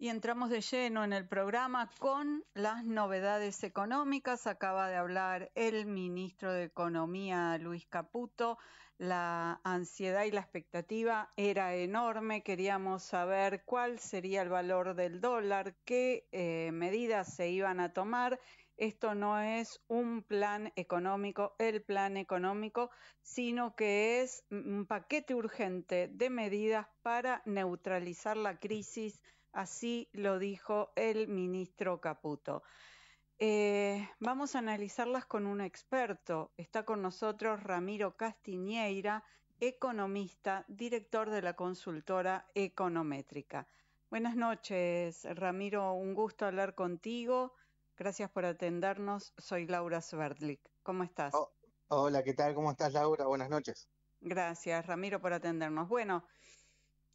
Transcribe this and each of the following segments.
y entramos de lleno en el programa con las novedades económicas. Acaba de hablar el ministro de Economía, Luis Caputo. La ansiedad y la expectativa era enorme. Queríamos saber cuál sería el valor del dólar, qué eh, medidas se iban a tomar. Esto no es un plan económico, el plan económico, sino que es un paquete urgente de medidas para neutralizar la crisis Así lo dijo el ministro Caputo. Eh, vamos a analizarlas con un experto. Está con nosotros Ramiro Castiñeira, economista, director de la consultora econométrica. Buenas noches, Ramiro. Un gusto hablar contigo. Gracias por atendernos. Soy Laura Sverdlik. ¿Cómo estás? Oh, hola, ¿qué tal? ¿Cómo estás, Laura? Buenas noches. Gracias, Ramiro, por atendernos. Bueno,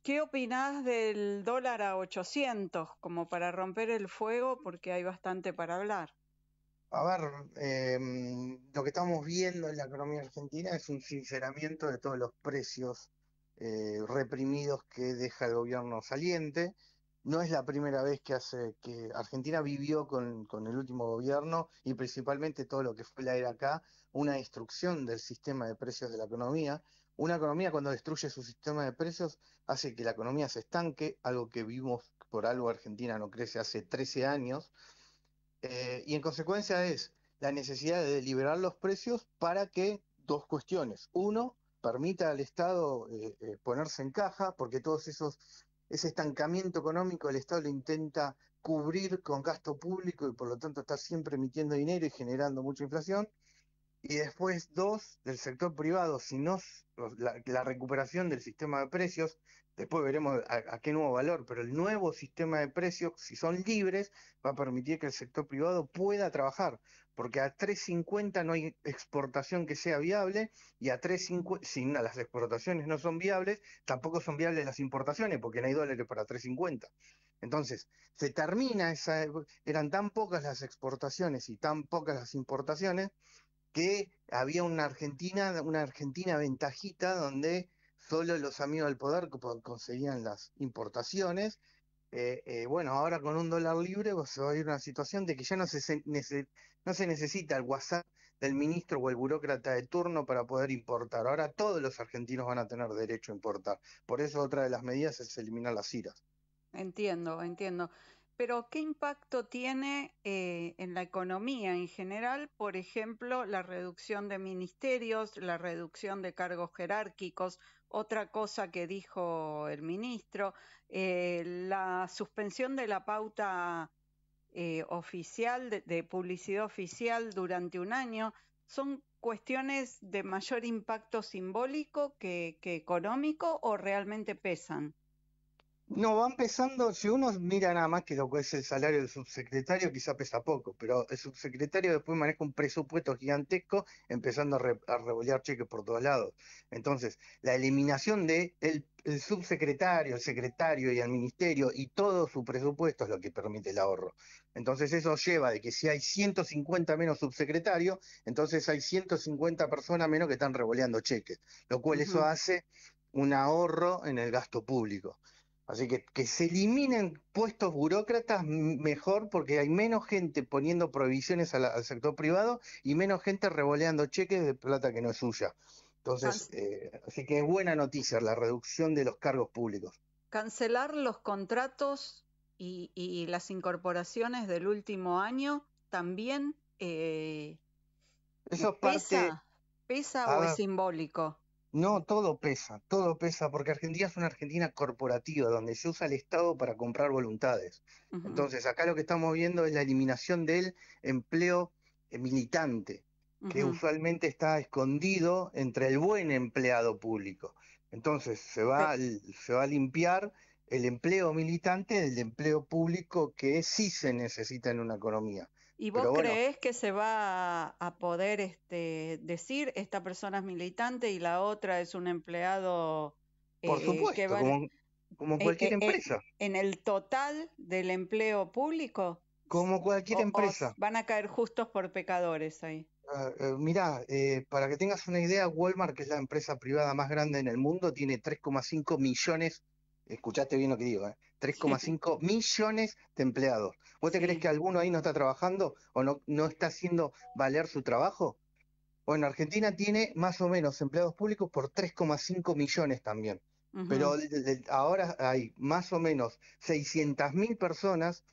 ¿Qué opinás del dólar a 800 como para romper el fuego? Porque hay bastante para hablar. A ver, eh, lo que estamos viendo en la economía argentina es un sinceramiento de todos los precios eh, reprimidos que deja el gobierno saliente. No es la primera vez que hace que Argentina vivió con, con el último gobierno y principalmente todo lo que fue la era acá, una destrucción del sistema de precios de la economía. Una economía cuando destruye su sistema de precios hace que la economía se estanque, algo que vimos por algo Argentina no crece hace 13 años, eh, y en consecuencia es la necesidad de liberar los precios para que dos cuestiones. Uno, permita al Estado eh, eh, ponerse en caja, porque todos esos ese estancamiento económico el Estado lo intenta cubrir con gasto público y por lo tanto está siempre emitiendo dinero y generando mucha inflación y después dos del sector privado, si no la, recuperación del sistema de precios, después veremos a, qué nuevo valor, pero el nuevo sistema de precios, si son libres, va a permitir que el sector privado pueda trabajar, porque a 3.50 no hay exportación que sea viable y a 3.50, si las exportaciones no son viables, tampoco son viables las importaciones, porque no hay dólares para 3.50. Entonces, se termina esa, eran tan pocas las exportaciones y tan pocas las importaciones que había una Argentina, una Argentina ventajita donde solo los amigos del poder conseguían las importaciones. Eh, eh, bueno, ahora con un dólar libre se va a ir una situación de que ya no se, no se necesita el WhatsApp del ministro o el burócrata de turno para poder importar. Ahora todos los argentinos van a tener derecho a importar. Por eso otra de las medidas es eliminar las IRAs. Entiendo, entiendo. Pero ¿qué impacto tiene eh, en la economía en general, por ejemplo, la reducción de ministerios, la reducción de cargos jerárquicos? Otra cosa que dijo el ministro, eh, la suspensión de la pauta eh, oficial, de, publicidad oficial durante un año, son cuestiones de mayor impacto simbólico que, económico o realmente pesan? No, va empezando, si uno mira nada más que lo que es el salario del subsecretario, quizá pesa poco, pero el subsecretario después maneja un presupuesto gigantesco, empezando a, cheques por todos lados. Entonces, la eliminación de el, subsecretario, el secretario y el ministerio y todo su presupuesto es lo que permite el ahorro. Entonces, eso lleva de que si hay 150 menos subsecretarios, entonces hay 150 personas menos que están revoleando cheques, lo cual eso hace un ahorro en el gasto público. Así que que se eliminen puestos burócratas mejor porque hay menos gente poniendo prohibiciones al sector privado y menos gente revoleando cheques de plata que no es suya. Entonces, eh, así que es buena noticia la reducción de los cargos públicos. Cancelar los contratos y, las incorporaciones del último año también. Eh, ¿Pesa, o ah. es simbólico? No, todo pesa, todo pesa, porque Argentina es una Argentina corporativa, donde se usa el Estado para comprar voluntades. Entonces, acá lo que estamos viendo es la eliminación del empleo eh, militante, que usualmente está escondido entre el buen empleado público. Entonces, se va, se va a limpiar el empleo militante del empleo público que sí se necesita en una economía. ¿Y vos crees que se va a poder este, decir esta persona es militante y la otra es un empleado? Por eh, supuesto, como, eh, cualquier eh, empresa. En, el total del empleo público? Como cualquier empresa. van a caer justos por pecadores ahí. Mira, ah, mirá, para que tengas una idea, Walmart, que es la empresa privada más grande en el mundo, tiene 3,5 millones, escuchaste bien lo que digo, ¿eh? 3,5 millones de empleados. ¿Vos te crees que alguno ahí no está trabajando o no, está haciendo valer su trabajo? Bueno, Argentina tiene más o menos empleados públicos por 3,5 millones también. Pero ahora hay más o menos 600 mil personas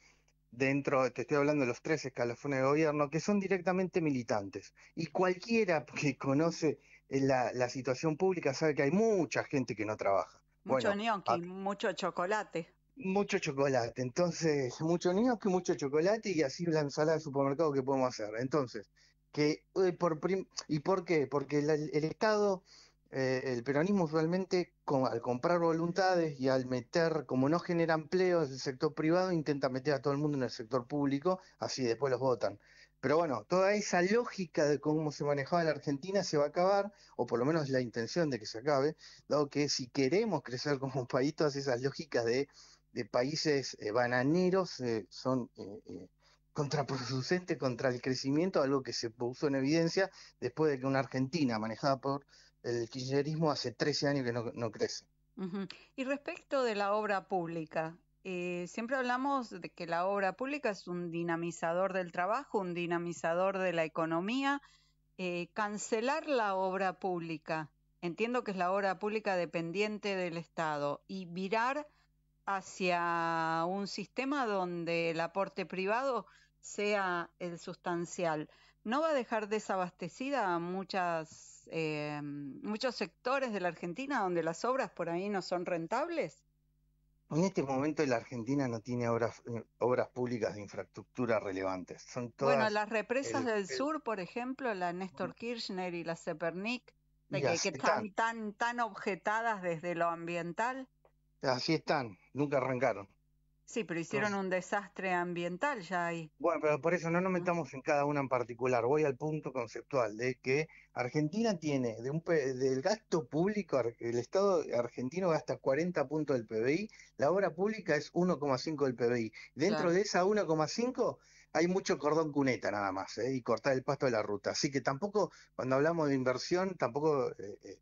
dentro, te estoy hablando de los tres escalafones de gobierno, que son directamente militantes. Y cualquiera que conoce eh, la, situación pública sabe que hay mucha gente que no trabaja. Mucho bueno, mucho chocolate mucho chocolate. Entonces, muchos niños, que mucho chocolate y así la ensalada de supermercado que podemos hacer. Entonces, que eh, por ¿y por qué? Porque el, Estado, eh, el peronismo realmente, al comprar voluntades y al meter, como no genera empleos en el sector privado, intenta meter a todo el mundo en el sector público, así después los votan. Pero bueno, toda esa lógica de cómo se manejaba la Argentina se va a acabar, o por lo menos la intención de que se acabe, dado que si queremos crecer como un país, todas esas lógicas de de países eh, bananeros eh, son eh, contraproducentes contra el crecimiento, algo que se puso en evidencia después de que una Argentina manejada por el kirchnerismo hace 13 años que no, crece. Y respecto de la obra pública, siempre hablamos de que la obra pública es un dinamizador del trabajo, un dinamizador de la economía. cancelar la obra pública, entiendo que es la obra pública dependiente del Estado, y virar hacia un sistema donde el aporte privado sea el sustancial. No va a dejar desabastecida a muchas, eh, muchos sectores de la Argentina donde las obras por ahí no son rentables. En este momento la Argentina no tiene obras, eh, obras públicas de infraestructura relevantes. Son bueno, las represas del sur, por ejemplo, la Néstor Kirchner y la Cepernic, que, que están tan, tan objetadas desde lo ambiental. Así están, nunca arrancaron. Sí, pero hicieron un desastre ambiental ya ahí. Bueno, pero por eso no nos metamos en cada una en particular. Voy al punto conceptual de que Argentina tiene, del gasto público, el Estado argentino gasta 40 puntos del PBI, la obra pública es 1,5 del PBI. Dentro de esa 1,5 hay mucho cordón cuneta nada más, ¿eh? y cortar el pasto de la ruta. Así que tampoco, cuando hablamos de inversión, tampoco eh, eh,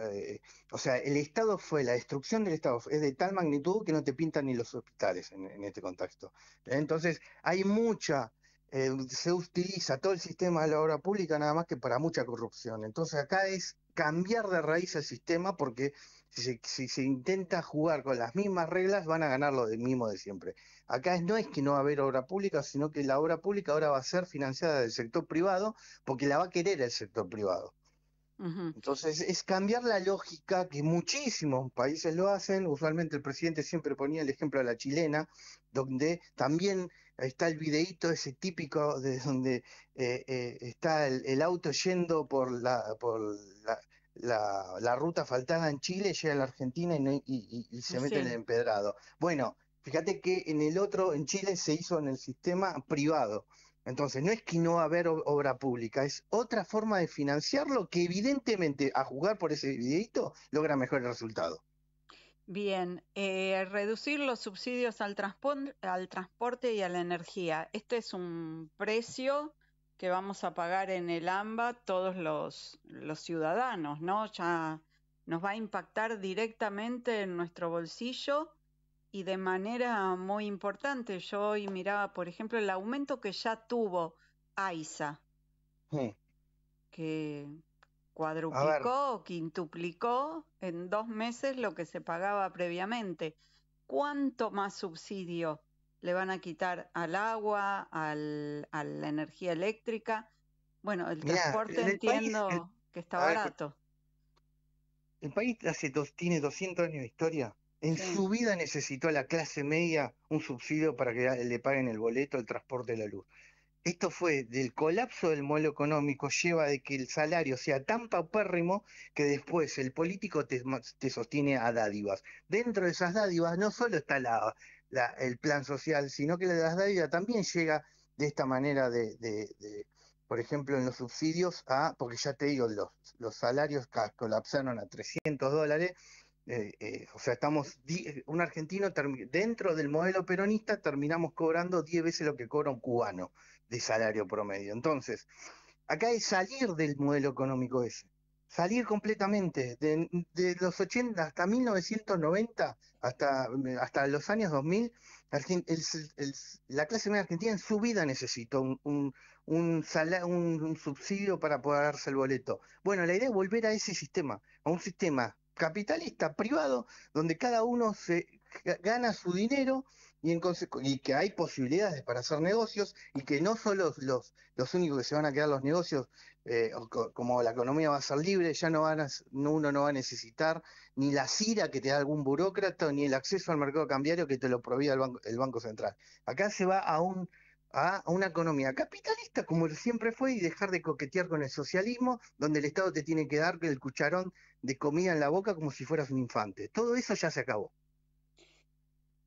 eh, o sea, el Estado fue, la destrucción del Estado es de tal magnitud que no te pintan ni los hospitales en, este contexto. ¿eh? Entonces, hay mucha, eh, se utiliza todo el sistema de la obra pública nada más que para mucha corrupción. Entonces, acá es cambiar de raíz el sistema porque si se, intenta jugar con las mismas reglas van a ganar lo mismo de siempre. Acá no es que no va a haber obra pública, sino que la obra pública ahora va a ser financiada del sector privado porque la va a querer el sector privado. Entonces es cambiar la lógica que muchísimos países lo hacen, usualmente el presidente siempre ponía el ejemplo a la chilena, donde también está el videíto ese típico de donde eh, eh, está el, auto yendo por la, por la, ruta faltada en Chile, llega a la Argentina y, se mete en el empedrado. Bueno, fíjate que en el otro, en Chile se hizo en el sistema privado. Entonces, no es que no va a haber obra pública, es otra forma de financiarlo que evidentemente, a jugar por ese videito, logra mejor el resultado. Bien, eh, reducir los subsidios al, al transporte y a la energía. Este es un precio que vamos a pagar en el AMBA todos los, los ciudadanos, ¿no? Ya nos va a impactar directamente en nuestro bolsillo y de manera muy importante. Yo hoy miraba, por ejemplo, el aumento que ya tuvo AISA, que cuadruplicó, quintuplicó en dos meses lo que se pagaba previamente. ¿Cuánto más subsidio le van a quitar al agua, al, a la energía eléctrica? Bueno, el transporte entiendo que está barato. el país hace dos, tiene 200 años de historia en su vida necesitó a la clase media un subsidio para que le paguen el boleto, el transporte, la luz. Esto fue del colapso del modelo económico, lleva de que el salario sea tan paupérrimo que después el político te, sostiene a dádivas. Dentro de esas dádivas no solo está el plan social, sino que la dádivas también llega de esta manera de, por ejemplo, en los subsidios a, porque ya te digo, los, los salarios colapsaron a 300 dólares eh, eh, o sea, estamos, eh, un argentino dentro del modelo peronista terminamos cobrando 10 veces lo que cobra un cubano de salario promedio. Entonces, acá es salir del modelo económico ese, salir completamente de, los 80 hasta 1990, hasta, hasta los años 2000, la clase media argentina en su vida necesitó un subsidio para poder darse el boleto. Bueno, la idea es volver a ese sistema, a un sistema capitalista privado donde cada uno se gana su dinero y, que hay posibilidades para hacer negocios y que no solo los, los únicos que se van a quedar los negocios, eh, como la economía va a ser libre, ya no van a, uno no va a necesitar ni la CIRA que te da algún burócrata ni el acceso al mercado cambiario que te lo prohíbe el Banco, el banco Central. Acá se va a un a una economía capitalista como siempre fue y dejar de coquetear con el socialismo, donde el Estado te tiene que dar el cucharón de comida en la boca como si fueras un infante. Todo eso ya se acabó.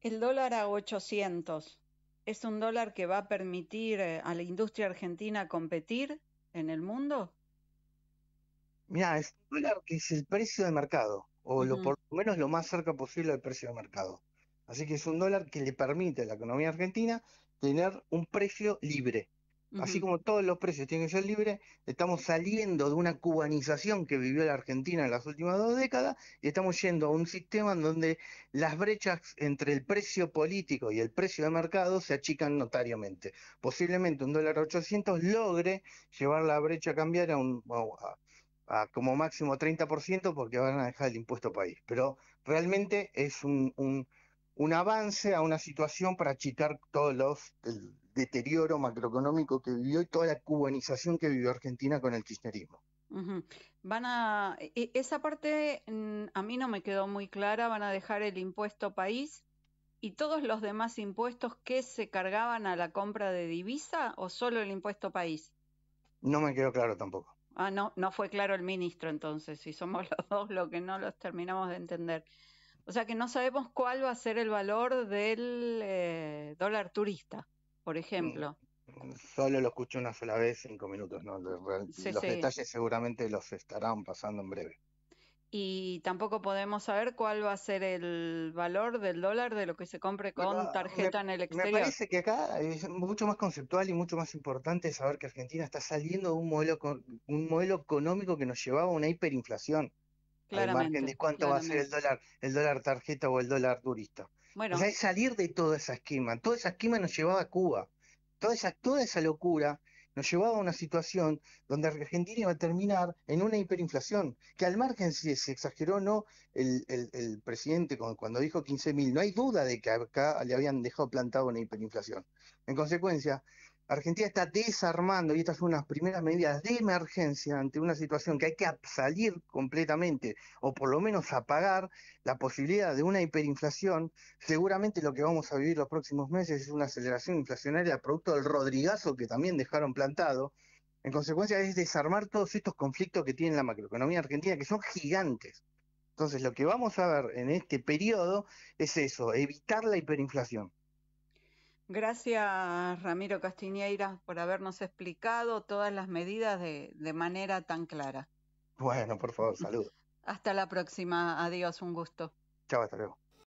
El dólar a 800 es un dólar que va a permitir eh, a la industria argentina competir en el mundo. Mira, es un dólar que es el precio de mercado, o lo, por lo menos lo más cerca posible del precio de mercado. Así que es un dólar que le permite a la economía argentina tener un precio libre. Así como todos los precios tienen que ser libres, estamos saliendo de una cubanización que vivió la Argentina en las últimas dos décadas y estamos yendo a un sistema en donde las brechas entre el precio político y el precio de mercado se achican notariamente. Posiblemente un dólar 800 logre llevar la brecha a cambiar a un, a, como máximo 30% porque van a dejar el impuesto país. Pero realmente es un, un avance a una situación para achicar todos los el deterioro macroeconómico que vivió y toda la cubanización que vivió Argentina con el kirchnerismo. Van a e, esa parte mm, a mí no me quedó muy clara, van a dejar el impuesto país y todos los demás impuestos que se cargaban a la compra de divisa o solo el impuesto país. No me quedó claro tampoco. Ah, no, no fue claro el ministro entonces, si somos los dos los que no los terminamos de entender. O sea que no sabemos cuál va a ser el valor del eh, dólar turista, por mm, ejemplo. Mm, solo lo escucho una sola vez, cinco minutos, ¿no? los detalles seguramente los estarán pasando en breve. Y tampoco podemos saber cuál va a ser el valor del dólar de lo que se compre con tarjeta en el exterior. Me parece que acá es mucho más conceptual y mucho más importante saber que Argentina está saliendo de un modelo, un modelo económico que nos llevaba a una hiperinflación al margen de cuánto va a ser el dólar, el dólar tarjeta o el dólar turista. Bueno. O salir de toda esa esquema. Toda esa esquema nos llevaba a Cuba. Toda esa, toda esa locura nos llevaba a una situación donde Argentina iba a terminar en una hiperinflación, que al margen si se exageró o no el, el, el, presidente cuando dijo 15.000, no hay duda de que acá le habían dejado plantado una hiperinflación. En consecuencia, Argentina está desarmando, y estas son unas primeras medidas de emergencia ante una situación que hay que salir completamente, o por lo menos apagar la posibilidad de una hiperinflación. Seguramente lo que vamos a vivir los próximos meses es una aceleración inflacionaria producto del rodrigazo que también dejaron plantado. En consecuencia, es desarmar todos estos conflictos que tiene la macroeconomía argentina, que son gigantes. Entonces, lo que vamos a ver en este periodo es eso, evitar la hiperinflación. Gracias, Ramiro Castiñeira, por habernos explicado todas las medidas de, de manera tan clara. Bueno, por favor, saludos. Hasta la próxima. Adiós, un gusto. Chao, hasta luego.